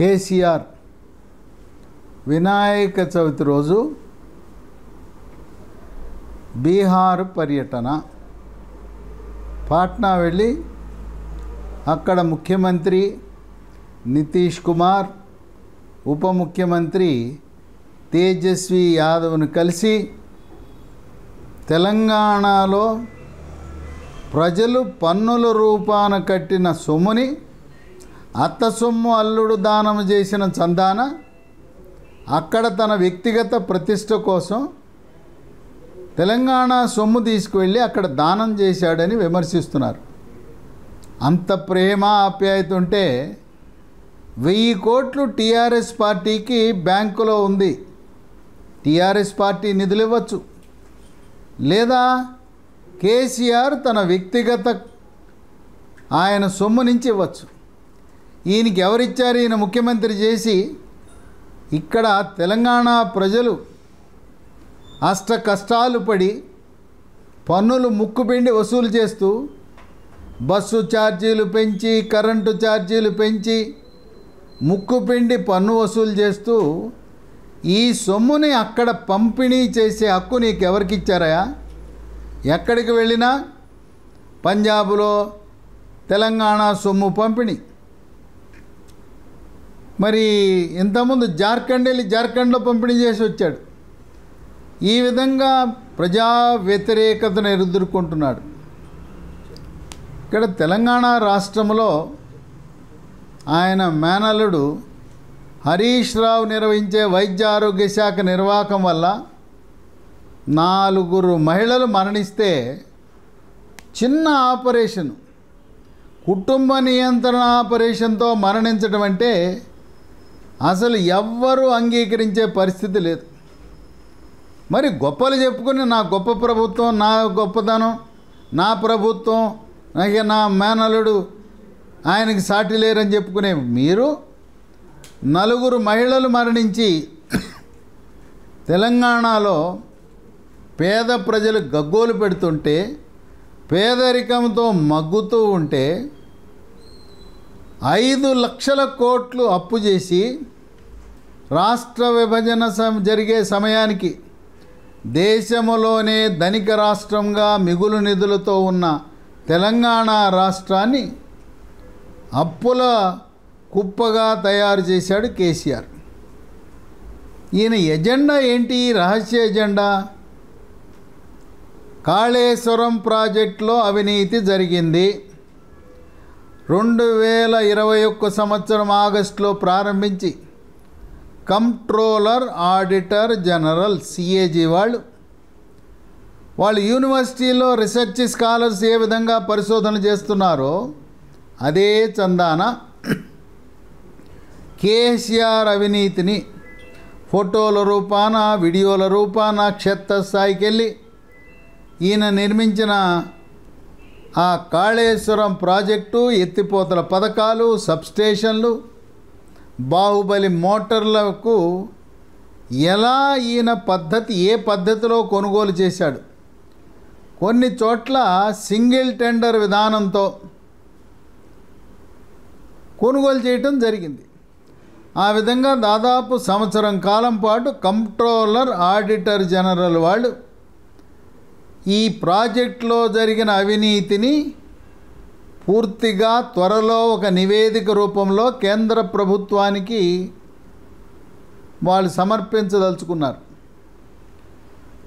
కేసీఆర్ వినాయక చవితి రోజు బీహార్ పర్యటన పాట్నా వెళ్ళి అక్కడ ముఖ్యమంత్రి నితీష్ కుమార్ ఉప ముఖ్యమంత్రి తేజస్వి యాదవ్ను కలిసి తెలంగాణలో ప్రజలు పన్నుల రూపాన కట్టిన సొమ్ముని అత్త సొమ్ము అల్లుడు దానం చేసిన చందాన అక్కడ తన వ్యక్తిగత ప్రతిష్ట కోసం తెలంగాణ సొమ్ము తీసుకువెళ్ళి అక్కడ దానం చేశాడని విమర్శిస్తున్నారు అంత ప్రేమ ఆప్యాయత ఉంటే వెయ్యి కోట్లు టీఆర్ఎస్ పార్టీకి బ్యాంకులో ఉంది టీఆర్ఎస్ పార్టీ నిధులు ఇవ్వచ్చు లేదా కేసీఆర్ తన వ్యక్తిగత ఆయన సొమ్ము నుంచి ఇవ్వచ్చు ఈయనకి ఎవరిచ్చారు ఈయన ముఖ్యమంత్రి చేసి ఇక్కడ తెలంగాణ ప్రజలు అష్ట కష్టాలు పడి పన్నులు ముక్కుపిండి వసూలు చేస్తూ బస్సు ఛార్జీలు పెంచి కరెంటు ఛార్జీలు పెంచి ముక్కుపిండి పన్ను వసూలు చేస్తూ ఈ సొమ్ముని అక్కడ పంపిణీ చేసే హక్కు నీకు ఎవరికిచ్చారయా ఎక్కడికి వెళ్ళినా పంజాబ్లో తెలంగాణ సొమ్ము పంపిణీ మరి ఇంతకుముందు జార్ఖండ్ వెళ్ళి జార్ఖండ్లో పంపిణీ చేసి వచ్చాడు ఈ విధంగా ప్రజా వ్యతిరేకతను ఎదుర్కొంటున్నాడు ఇక్కడ తెలంగాణ రాష్ట్రంలో ఆయన మేనల్లుడు హరీష్ రావు నిర్వహించే వైద్య ఆరోగ్య శాఖ నిర్వాహకం వల్ల నాలుగురు మహిళలు మరణిస్తే చిన్న ఆపరేషన్ కుటుంబ నియంత్రణ ఆపరేషన్తో మరణించడం అంటే అసలు ఎవ్వరూ అంగీకరించే పరిస్థితి లేదు మరి గొప్పలు చెప్పుకుని నా గొప్ప ప్రభుత్వం నా గొప్పతనం నా ప్రభుత్వం అలాగే నా మేనలుడు ఆయనకి సాటి లేరని చెప్పుకునే మీరు నలుగురు మహిళలు మరణించి తెలంగాణలో పేద ప్రజలు గగ్గోలు పెడుతుంటే పేదరికంతో మగ్గుతూ ఉంటే ఐదు లక్షల కోట్లు అప్పు చేసి రాష్ట్ర విభజన జరిగే సమయానికి దేశములోనే ధనిక రాష్ట్రంగా మిగులు నిధులతో ఉన్న తెలంగాణ రాష్ట్రాన్ని అప్పుల కుప్పగా తయారు చేశాడు కేసీఆర్ ఈయన ఎజెండా ఏంటి రహస్య ఎజెండా కాళేశ్వరం ప్రాజెక్టులో అవినీతి జరిగింది రెండు వేల ఇరవై ఒక్క సంవత్సరం ఆగస్టులో ప్రారంభించి కంట్రోలర్ ఆడిటర్ జనరల్ సిఏజీ వాళ్ళు వాళ్ళు యూనివర్సిటీలో రీసెర్చ్ స్కాలర్స్ ఏ విధంగా పరిశోధన చేస్తున్నారో అదే చందాన కేసీఆర్ అవినీతిని ఫోటోల రూపాన వీడియోల రూపాన క్షేత్రస్థాయికి వెళ్ళి ఈయన నిర్మించిన ఆ కాళేశ్వరం ప్రాజెక్టు ఎత్తిపోతల పథకాలు సబ్స్టేషన్లు బాహుబలి మోటార్లకు ఎలా ఈయన పద్ధతి ఏ పద్ధతిలో కొనుగోలు చేశాడు కొన్ని చోట్ల సింగిల్ టెండర్ విధానంతో కొనుగోలు చేయటం జరిగింది ఆ విధంగా దాదాపు సంవత్సరం కాలం పాటు కంట్రోలర్ ఆడిటర్ జనరల్ వాళ్ళు ఈ ప్రాజెక్టులో జరిగిన అవినీతిని పూర్తిగా త్వరలో ఒక నివేదిక రూపంలో కేంద్ర ప్రభుత్వానికి వాళ్ళు సమర్పించదలుచుకున్నారు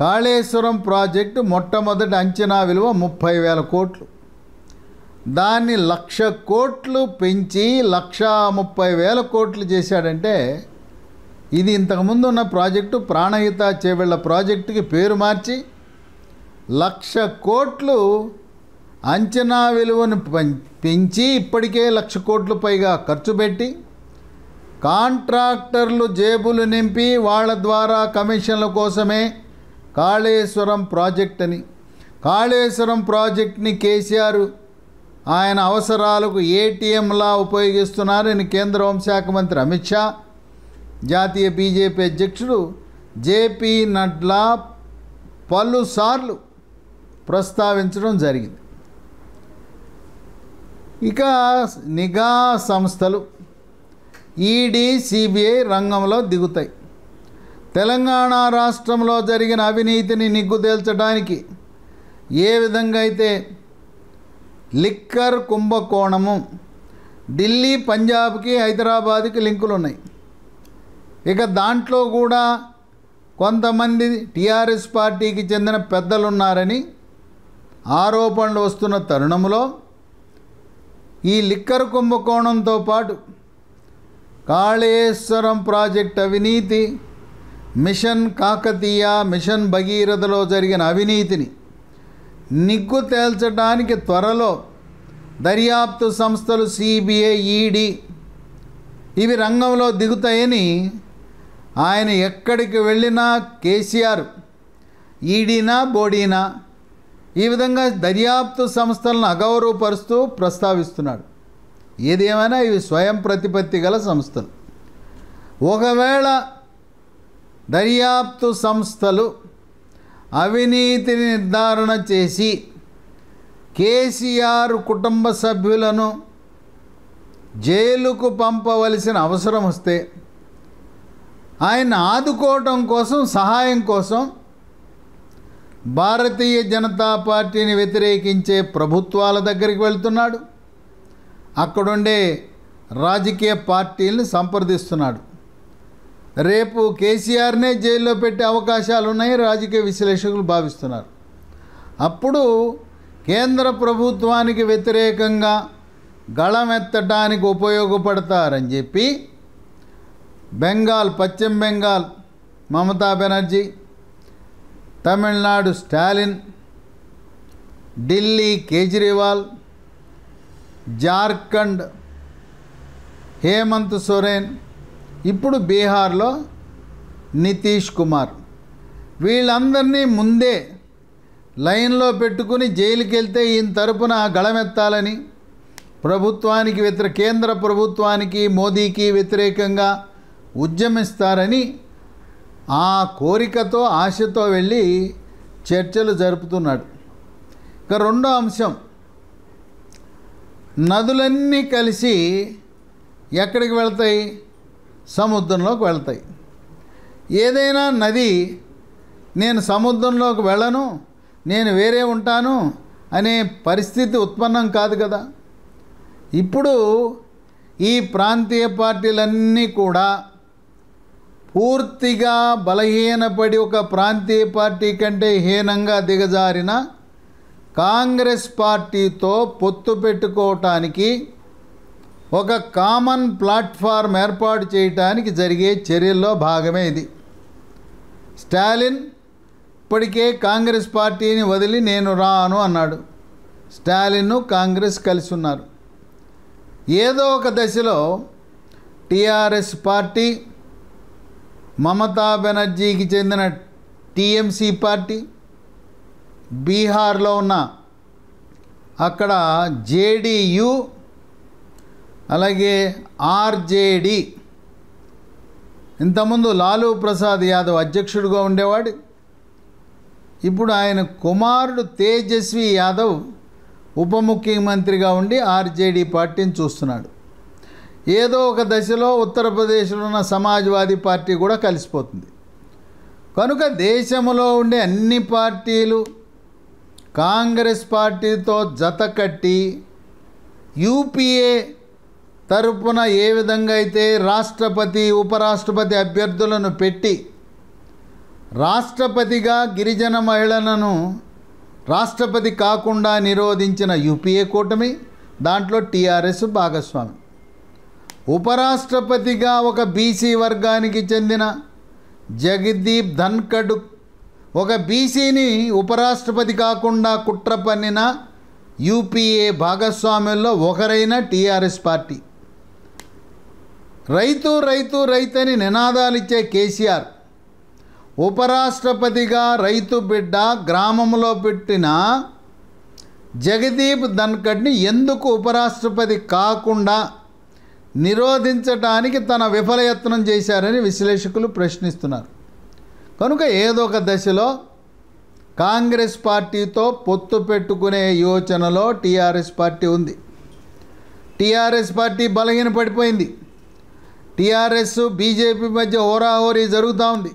కాళేశ్వరం ప్రాజెక్టు మొట్టమొదటి అంచనా విలువ ముప్పై వేల కోట్లు దాన్ని లక్ష కోట్లు పెంచి లక్ష ముప్పై వేల కోట్లు చేశాడంటే ఇది ఇంతకుముందు ఉన్న ప్రాజెక్టు ప్రాణహిత చేవేళ్ల ప్రాజెక్టుకి పేరు మార్చి లక్ష కోట్లు అంచనా విలువను పెంచి ఇప్పటికే లక్ష కోట్లు పైగా ఖర్చు పెట్టి కాంట్రాక్టర్లు జేబులు నింపి వాళ్ళ ద్వారా కమిషన్ల కోసమే కాళేశ్వరం ప్రాజెక్ట్ అని కాళేశ్వరం ప్రాజెక్ట్ని కేసీఆర్ ఆయన అవసరాలకు ఏటీఎంలా ఉపయోగిస్తున్నారని కేంద్ర హోంశాఖ మంత్రి అమిత్ షా జాతీయ బీజేపీ అధ్యక్షుడు జేపీ నడ్లా పలుసార్లు ప్రస్తావించడం జరిగింది ఇక నిఘా సంస్థలు ఈడీ సిబిఐ రంగంలో దిగుతాయి తెలంగాణ రాష్ట్రంలో జరిగిన అవినీతిని నిగ్గుదేల్చడానికి ఏ విధంగా అయితే లిక్కర్ కుంభకోణము ఢిల్లీ పంజాబ్కి హైదరాబాద్కి లింకులు ఉన్నాయి ఇక దాంట్లో కూడా కొంతమంది టీఆర్ఎస్ పార్టీకి చెందిన పెద్దలున్నారని ఆరోపణలు వస్తున్న తరుణంలో ఈ లిక్కర్ కుంభకోణంతో పాటు కాళేశ్వరం ప్రాజెక్ట్ అవినీతి మిషన్ కాకతీయ మిషన్ భగీరథలో జరిగిన అవినీతిని నిగ్గు తేల్చడానికి త్వరలో దర్యాప్తు సంస్థలు సిబిఐ ఈడి ఇవి రంగంలో దిగుతాయని ఆయన ఎక్కడికి వెళ్ళినా కేసీఆర్ ఈడీనా బోడీనా ఈ విధంగా దర్యాప్తు సంస్థలను అగౌరవపరుస్తూ ప్రస్తావిస్తున్నాడు ఏదేమైనా ఇవి స్వయం ప్రతిపత్తి గల సంస్థలు ఒకవేళ దర్యాప్తు సంస్థలు అవినీతిని నిర్ధారణ చేసి కేసీఆర్ కుటుంబ సభ్యులను జైలుకు పంపవలసిన అవసరం వస్తే ఆయన ఆదుకోవటం కోసం సహాయం కోసం భారతీయ జనతా పార్టీని వ్యతిరేకించే ప్రభుత్వాల దగ్గరికి వెళ్తున్నాడు అక్కడుండే రాజకీయ పార్టీలను సంప్రదిస్తున్నాడు రేపు కేసీఆర్నే జైల్లో పెట్టే అవకాశాలు ఉన్నాయి రాజకీయ విశ్లేషకులు భావిస్తున్నారు అప్పుడు కేంద్ర ప్రభుత్వానికి వ్యతిరేకంగా గళమెత్తడానికి ఉపయోగపడతారని చెప్పి బెంగాల్ పశ్చిమ బెంగాల్ మమతా బెనర్జీ తమిళనాడు స్టాలిన్ ఢిల్లీ కేజ్రీవాల్ జార్ఖండ్ హేమంత్ సోరేన్ ఇప్పుడు బీహార్లో నితీష్ కుమార్ వీళ్ళందరినీ ముందే లైన్లో పెట్టుకుని జైలుకి వెళ్తే ఈయన తరపున గళమెత్తాలని ప్రభుత్వానికి వ్యతిరేక కేంద్ర ప్రభుత్వానికి మోదీకి వ్యతిరేకంగా ఉద్యమిస్తారని ఆ కోరికతో ఆశతో వెళ్ళి చర్చలు జరుపుతున్నాడు ఇక రెండో అంశం నదులన్నీ కలిసి ఎక్కడికి వెళ్తాయి సముద్రంలోకి వెళ్తాయి ఏదైనా నది నేను సముద్రంలోకి వెళ్ళను నేను వేరే ఉంటాను అనే పరిస్థితి ఉత్పన్నం కాదు కదా ఇప్పుడు ఈ ప్రాంతీయ పార్టీలన్నీ కూడా పూర్తిగా బలహీనపడి ఒక ప్రాంతీయ పార్టీ కంటే హీనంగా దిగజారిన కాంగ్రెస్ పార్టీతో పొత్తు పెట్టుకోవటానికి ఒక కామన్ ప్లాట్ఫామ్ ఏర్పాటు చేయటానికి జరిగే చర్యల్లో భాగమే ఇది స్టాలిన్ ఇప్పటికే కాంగ్రెస్ పార్టీని వదిలి నేను రాను అన్నాడు స్టాలిన్ను కాంగ్రెస్ కలిసి ఉన్నారు ఏదో ఒక దశలో టీఆర్ఎస్ పార్టీ మమతా బెనర్జీకి చెందిన టీఎంసీ పార్టీ బీహార్లో ఉన్న అక్కడ జేడీయూ అలాగే ఆర్జేడి ఇంతకుముందు లాలూ ప్రసాద్ యాదవ్ అధ్యక్షుడిగా ఉండేవాడు ఇప్పుడు ఆయన కుమారుడు తేజస్వి యాదవ్ ఉప ముఖ్యమంత్రిగా ఉండి ఆర్జేడీ పార్టీని చూస్తున్నాడు ఏదో ఒక దశలో ఉత్తరప్రదేశ్లో ఉన్న సమాజ్వాదీ పార్టీ కూడా కలిసిపోతుంది కనుక దేశంలో ఉండే అన్ని పార్టీలు కాంగ్రెస్ పార్టీతో జత కట్టి యూపీఏ తరపున ఏ విధంగా అయితే రాష్ట్రపతి ఉపరాష్ట్రపతి అభ్యర్థులను పెట్టి రాష్ట్రపతిగా గిరిజన మహిళలను రాష్ట్రపతి కాకుండా నిరోధించిన యూపీఏ కూటమి దాంట్లో టీఆర్ఎస్ భాగస్వామి ఉపరాష్ట్రపతిగా ఒక బీసీ వర్గానికి చెందిన జగదీప్ ధన్కడ్ ఒక బీసీని ఉపరాష్ట్రపతి కాకుండా కుట్ర పన్నిన యూపీఏ భాగస్వామ్యంలో ఒకరైన టీఆర్ఎస్ పార్టీ రైతు రైతు రైతని నినాదాలిచ్చే కేసీఆర్ ఉపరాష్ట్రపతిగా రైతు బిడ్డ గ్రామంలో పెట్టిన జగదీప్ ధన్కడ్ని ఎందుకు ఉపరాష్ట్రపతి కాకుండా నిరోధించడానికి తన విఫలయత్నం చేశారని విశ్లేషకులు ప్రశ్నిస్తున్నారు కనుక ఏదో ఒక దశలో కాంగ్రెస్ పార్టీతో పొత్తు పెట్టుకునే యోచనలో టీఆర్ఎస్ పార్టీ ఉంది టీఆర్ఎస్ పార్టీ బలహీన పడిపోయింది టీఆర్ఎస్ బీజేపీ మధ్య హోరాహోరీ జరుగుతూ ఉంది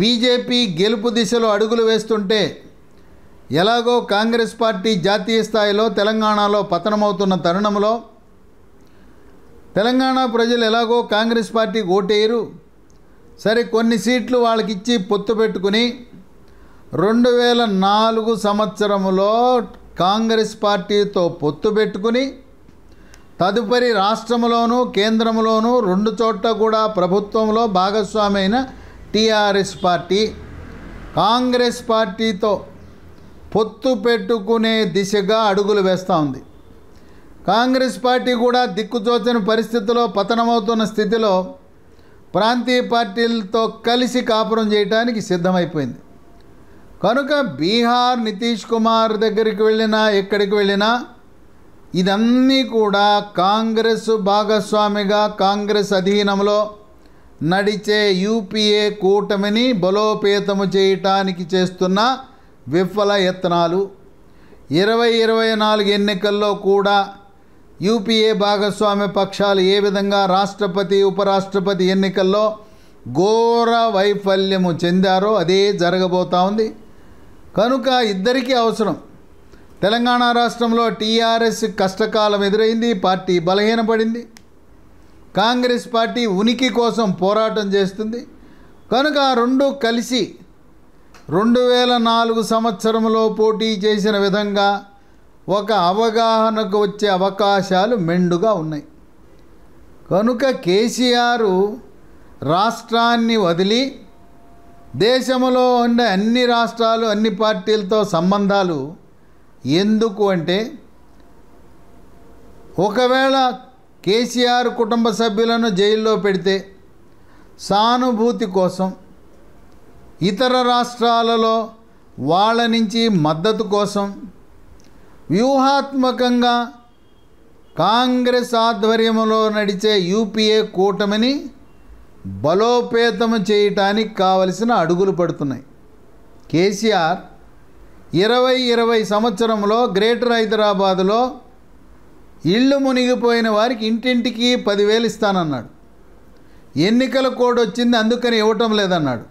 బీజేపీ గెలుపు దిశలో అడుగులు వేస్తుంటే ఎలాగో కాంగ్రెస్ పార్టీ జాతీయ స్థాయిలో తెలంగాణలో పతనమవుతున్న తరుణంలో తెలంగాణ ప్రజలు ఎలాగో కాంగ్రెస్ పార్టీ ఓటేయరు సరే కొన్ని సీట్లు వాళ్ళకి ఇచ్చి పొత్తు పెట్టుకుని రెండు వేల నాలుగు సంవత్సరంలో కాంగ్రెస్ పార్టీతో పొత్తు పెట్టుకుని తదుపరి రాష్ట్రంలోనూ కేంద్రంలోనూ రెండు చోట్ల కూడా ప్రభుత్వంలో భాగస్వామైన టీఆర్ఎస్ పార్టీ కాంగ్రెస్ పార్టీతో పొత్తు పెట్టుకునే దిశగా అడుగులు వేస్తూ ఉంది కాంగ్రెస్ పార్టీ కూడా దిక్కుచోచని పరిస్థితిలో పతనమవుతున్న స్థితిలో ప్రాంతీయ పార్టీలతో కలిసి కాపురం చేయడానికి సిద్ధమైపోయింది కనుక బీహార్ నితీష్ కుమార్ దగ్గరికి వెళ్ళినా ఎక్కడికి వెళ్ళినా ఇదన్నీ కూడా కాంగ్రెస్ భాగస్వామిగా కాంగ్రెస్ అధీనంలో నడిచే యూపీఏ కూటమిని బలోపేతము చేయటానికి చేస్తున్న విఫల యత్నాలు ఇరవై ఇరవై నాలుగు ఎన్నికల్లో కూడా యూపీఏ భాగస్వామ్య పక్షాలు ఏ విధంగా రాష్ట్రపతి ఉపరాష్ట్రపతి ఎన్నికల్లో ఘోర వైఫల్యము చెందారో అదే జరగబోతా ఉంది కనుక ఇద్దరికీ అవసరం తెలంగాణ రాష్ట్రంలో టీఆర్ఎస్ కష్టకాలం ఎదురైంది పార్టీ బలహీనపడింది కాంగ్రెస్ పార్టీ ఉనికి కోసం పోరాటం చేస్తుంది కనుక రెండు కలిసి రెండు వేల నాలుగు సంవత్సరంలో పోటీ చేసిన విధంగా ఒక అవగాహనకు వచ్చే అవకాశాలు మెండుగా ఉన్నాయి కనుక కేసీఆర్ రాష్ట్రాన్ని వదిలి దేశంలో ఉండే అన్ని రాష్ట్రాలు అన్ని పార్టీలతో సంబంధాలు ఎందుకు అంటే ఒకవేళ కేసీఆర్ కుటుంబ సభ్యులను జైల్లో పెడితే సానుభూతి కోసం ఇతర రాష్ట్రాలలో వాళ్ళ నుంచి మద్దతు కోసం వ్యూహాత్మకంగా కాంగ్రెస్ ఆధ్వర్యంలో నడిచే యూపీఏ కూటమిని బలోపేతం చేయటానికి కావలసిన అడుగులు పడుతున్నాయి కేసీఆర్ ఇరవై ఇరవై సంవత్సరంలో గ్రేటర్ హైదరాబాదులో ఇళ్ళు మునిగిపోయిన వారికి ఇంటింటికి పదివేలు ఇస్తానన్నాడు ఎన్నికల కోడ్ వచ్చింది అందుకని ఇవ్వటం లేదన్నాడు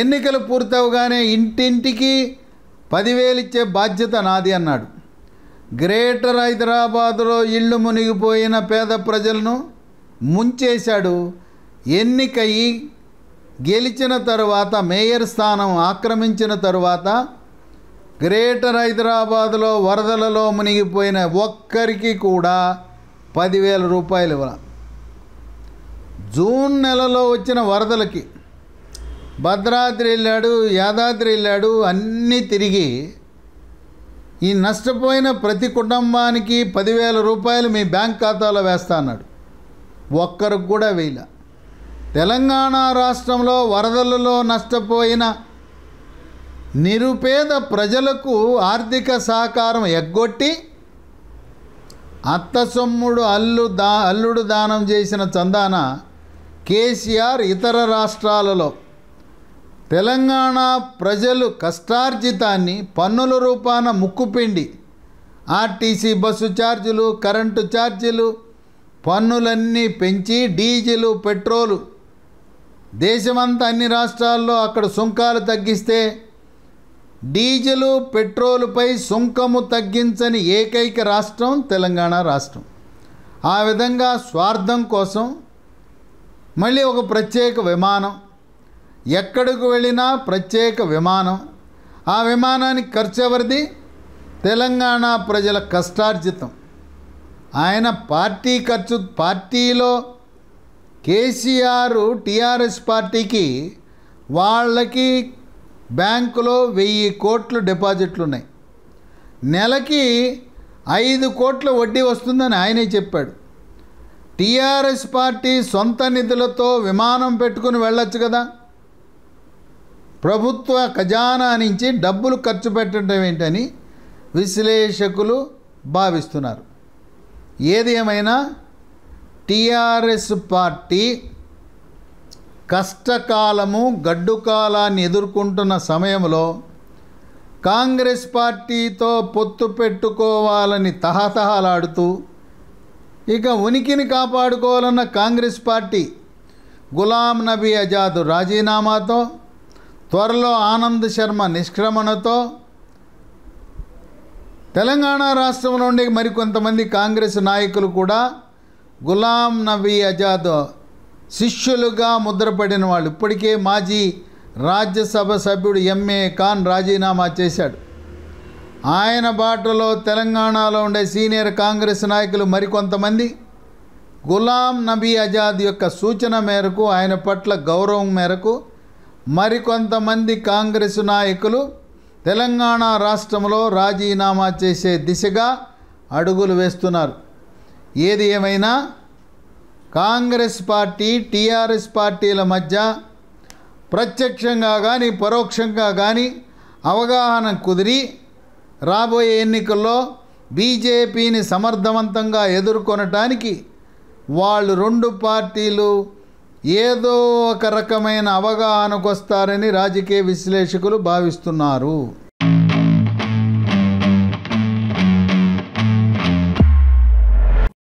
ఎన్నికలు పూర్తవగానే ఇంటింటికి పదివేలు ఇచ్చే బాధ్యత నాది అన్నాడు గ్రేటర్ హైదరాబాదులో ఇళ్ళు మునిగిపోయిన పేద ప్రజలను ముంచేశాడు ఎన్నికయి గెలిచిన తరువాత మేయర్ స్థానం ఆక్రమించిన తరువాత గ్రేటర్ హైదరాబాదులో వరదలలో మునిగిపోయిన ఒక్కరికి కూడా పదివేల రూపాయలు ఇవ్వాలి జూన్ నెలలో వచ్చిన వరదలకి భద్రాద్రి వెళ్ళాడు యాదాద్రి వెళ్ళాడు అన్నీ తిరిగి ఈ నష్టపోయిన ప్రతి కుటుంబానికి పదివేల రూపాయలు మీ బ్యాంక్ ఖాతాలో వేస్తా అన్నాడు ఒక్కరికి కూడా వేయాల తెలంగాణ రాష్ట్రంలో వరదలలో నష్టపోయిన నిరుపేద ప్రజలకు ఆర్థిక సహకారం ఎగ్గొట్టి అత్తసొమ్ముడు అల్లు దా అల్లుడు దానం చేసిన చందాన కేసీఆర్ ఇతర రాష్ట్రాలలో తెలంగాణ ప్రజలు కష్టార్జితాన్ని పన్నుల రూపాన ముక్కుపిండి ఆర్టీసీ బస్సు ఛార్జీలు కరెంటు ఛార్జీలు పన్నులన్నీ పెంచి డీజిలు పెట్రోలు దేశమంతా అన్ని రాష్ట్రాల్లో అక్కడ సుంకాలు తగ్గిస్తే డీజిలు పెట్రోలుపై సుంకము తగ్గించని ఏకైక రాష్ట్రం తెలంగాణ రాష్ట్రం ఆ విధంగా స్వార్థం కోసం మళ్ళీ ఒక ప్రత్యేక విమానం ఎక్కడికి వెళ్ళినా ప్రత్యేక విమానం ఆ విమానానికి ఖర్చు ఎవరిది తెలంగాణ ప్రజల కష్టార్జితం ఆయన పార్టీ ఖర్చు పార్టీలో కేసీఆర్ టీఆర్ఎస్ పార్టీకి వాళ్ళకి బ్యాంకులో వెయ్యి కోట్లు డిపాజిట్లు ఉన్నాయి నెలకి ఐదు కోట్ల వడ్డీ వస్తుందని ఆయనే చెప్పాడు టీఆర్ఎస్ పార్టీ సొంత నిధులతో విమానం పెట్టుకుని వెళ్ళొచ్చు కదా ప్రభుత్వ ఖజానా నుంచి డబ్బులు ఖర్చు పెట్టడం ఏంటని విశ్లేషకులు భావిస్తున్నారు ఏది ఏమైనా టీఆర్ఎస్ పార్టీ కష్టకాలము గడ్డుకాలాన్ని ఎదుర్కొంటున్న సమయంలో కాంగ్రెస్ పార్టీతో పొత్తు పెట్టుకోవాలని తహతహలాడుతూ ఇక ఉనికిని కాపాడుకోవాలన్న కాంగ్రెస్ పార్టీ గులాం నబీ ఆజాద్ రాజీనామాతో త్వరలో ఆనంద్ శర్మ నిష్క్రమణతో తెలంగాణ రాష్ట్రం నుండి మరికొంతమంది కాంగ్రెస్ నాయకులు కూడా గులాం నబీ ఆజాద్ శిష్యులుగా ముద్రపడిన వాళ్ళు ఇప్పటికే మాజీ రాజ్యసభ సభ్యుడు ఎంఏ ఖాన్ రాజీనామా చేశాడు ఆయన బాటలో తెలంగాణలో ఉండే సీనియర్ కాంగ్రెస్ నాయకులు మరికొంతమంది గులాం నబీ ఆజాద్ యొక్క సూచన మేరకు ఆయన పట్ల గౌరవం మేరకు మరికొంతమంది కాంగ్రెస్ నాయకులు తెలంగాణ రాష్ట్రంలో రాజీనామా చేసే దిశగా అడుగులు వేస్తున్నారు ఏది ఏమైనా కాంగ్రెస్ పార్టీ టీఆర్ఎస్ పార్టీల మధ్య ప్రత్యక్షంగా కానీ పరోక్షంగా కానీ అవగాహన కుదిరి రాబోయే ఎన్నికల్లో బీజేపీని సమర్థవంతంగా ఎదుర్కొనటానికి వాళ్ళు రెండు పార్టీలు ఏదో ఒక రకమైన అవగాహనకు వస్తారని రాజకీయ విశ్లేషకులు భావిస్తున్నారు